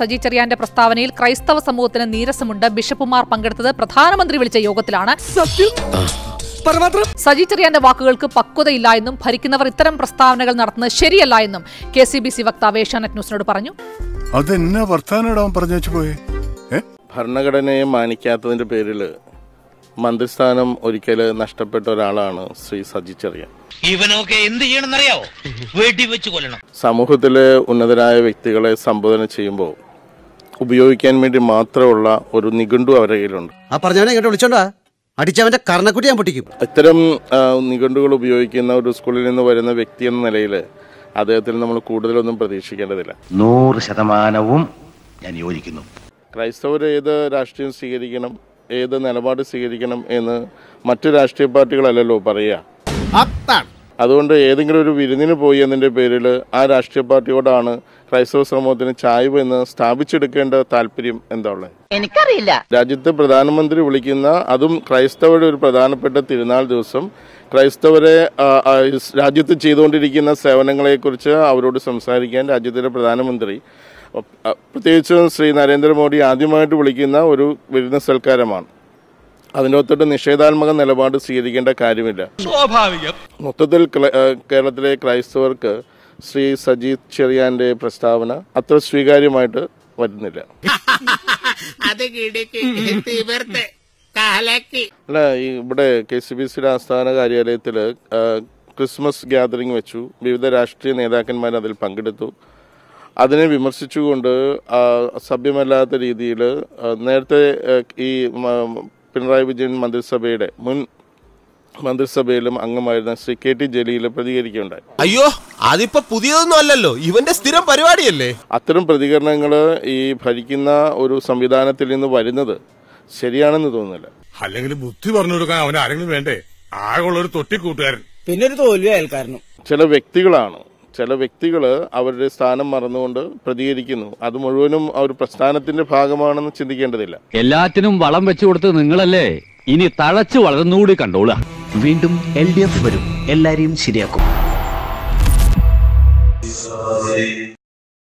സജി ചെറിയാന്റെ പ്രസ്താവനയിൽ ക്രൈസ്തവ സമൂഹത്തിന് നീരസമുണ്ട് ബിഷപ്പുമാർ പങ്കെടുത്തത് പ്രധാനമന്ത്രി വിളിച്ച യോഗത്തിലാണ് സജി ചെറിയാന്റെ വാക്കുകൾക്ക് പക്വതയില്ല എന്നും ഭരിക്കുന്നവർ ഇത്തരം പ്രസ്താവനകൾ നടത്തുന്നത് ശരിയല്ല എന്നും കെ സി ബി സി വക്താവ് ഏഷ്യാനെറ്റ് ന്യൂസിനോട് പറഞ്ഞു ഭരണഘടനയെ മാനിക്കാത്തതിന്റെ പേരിൽ മന്ത്രിസ്ഥാനം ഒരിക്കൽ നഷ്ടപ്പെട്ട ഒരാളാണ് ശ്രീ സജി ചെറിയ എന്ത് കൊല്ലണം സമൂഹത്തിലെ ഉന്നതരായ വ്യക്തികളെ സംബോധന ചെയ്യുമ്പോൾ ഉപയോഗിക്കാൻ വേണ്ടി മാത്രമുള്ള ഒരു നിഘണ്ടു അവരുടെ കയ്യിലുണ്ട് ആ പറഞ്ഞവനെ ഇങ്ങോട്ട് വിളിച്ചോണ്ടാ അടിച്ചവന്റെ കർണക്കുട്ടി ഞാൻ പൊട്ടിക്കും ഇത്തരം നിഘണ്ടുകൾ ഉപയോഗിക്കുന്ന ഒരു സ്കൂളിൽ നിന്ന് വരുന്ന വ്യക്തി എന്ന നിലയിൽ അദ്ദേഹത്തിൽ നമ്മൾ കൂടുതലൊന്നും പ്രതീക്ഷിക്കേണ്ടതില്ല നൂറ് ശതമാനവും ഞാൻ യോജിക്കുന്നു ക്രൈസ്തവർ ഏത് രാഷ്ട്രീയം സ്വീകരിക്കണം ഏത് നിലപാട് സ്വീകരിക്കണം എന്ന് മറ്റു രാഷ്ട്രീയ പാർട്ടികളല്ലല്ലോ പറയുക അതുകൊണ്ട് ഏതെങ്കിലും ഒരു വിരുന്നിന് പോയി എന്നതിൻ്റെ പേരിൽ ആ രാഷ്ട്രീയ പാർട്ടിയോടാണ് ക്രൈസ്തവ സമൂഹത്തിന് ചായ്വ് എന്ന് സ്ഥാപിച്ചെടുക്കേണ്ട താല്പര്യം എന്താ ഉള്ളത് എനിക്കറിയില്ല രാജ്യത്ത് പ്രധാനമന്ത്രി വിളിക്കുന്ന അതും ക്രൈസ്തവരുടെ ഒരു പ്രധാനപ്പെട്ട തിരുനാൾ ദിവസം ക്രൈസ്തവരെ രാജ്യത്ത് ചെയ്തുകൊണ്ടിരിക്കുന്ന സേവനങ്ങളെക്കുറിച്ച് അവരോട് സംസാരിക്കാൻ രാജ്യത്തിൻ്റെ പ്രധാനമന്ത്രി പ്രത്യേകിച്ചും ശ്രീ നരേന്ദ്രമോദി ആദ്യമായിട്ട് വിളിക്കുന്ന ഒരു വിരുന്ന സൽക്കാരമാണ് അതിനകത്തോട്ട് നിഷേധാത്മക നിലപാട് സ്വീകരിക്കേണ്ട കാര്യമില്ല സ്വാഭാവികം മൊത്തത്തിൽ കേരളത്തിലെ ക്രൈസ്തവർക്ക് ശ്രീ സജീത് ചെറിയാന്റെ പ്രസ്താവന അത്ര സ്വീകാര്യമായിട്ട് വരുന്നില്ല അല്ല ഇവിടെ കെ സി ബി സിയുടെ ആസ്ഥാന കാര്യാലയത്തില് ക്രിസ്മസ് ഗ്യാതറിംഗ് വെച്ചു വിവിധ രാഷ്ട്രീയ നേതാക്കന്മാർ അതിൽ പങ്കെടുത്തു അതിനെ വിമർശിച്ചുകൊണ്ട് സഭ്യമല്ലാത്ത രീതിയിൽ നേരത്തെ ഈ പിണറായി വിജയൻ മന്ത്രിസഭയുടെ മുൻ മന്ത്രിസഭയിലും അംഗമായിരുന്ന ശ്രീ കെ ടി ജലീല് പ്രതികരിക്കുകയുണ്ടായി അയ്യോ അതിപ്പോ പുതിയതൊന്നും അല്ലല്ലോ ഇവന്റെ സ്ഥിരം പരിപാടിയല്ലേ അത്തരം പ്രതികരണങ്ങൾ ഈ ഭരിക്കുന്ന ഒരു സംവിധാനത്തിൽ നിന്ന് വരുന്നത് ശരിയാണെന്ന് തോന്നുന്നില്ല അല്ലെങ്കിൽ ബുദ്ധി പറഞ്ഞു കൊടുക്കാൻ അവൻ ആരെങ്കിലും വേണ്ടേ ആകെ ഒരു തൊട്ടിക്കൂട്ടുകാരൻ പിന്നെ ഒരു തോൽവി അയൽക്കാരനും ചില വ്യക്തികളാണ് ചില വ്യക്തികൾ അവരുടെ സ്ഥാനം മറന്നുകൊണ്ട് പ്രതികരിക്കുന്നു അത് മുഴുവനും അവർ പ്രസ്ഥാനത്തിന്റെ ഭാഗമാണെന്ന് ചിന്തിക്കേണ്ടതില്ല എല്ലാത്തിനും വളം വെച്ചു കൊടുത്ത് നിങ്ങളല്ലേ ഇനി തഴച്ചു വളർന്നുകൂടി കണ്ടോള വീണ്ടും എൽ ഡി എഫ് വരും എല്ലാരെയും ശരിയാക്കും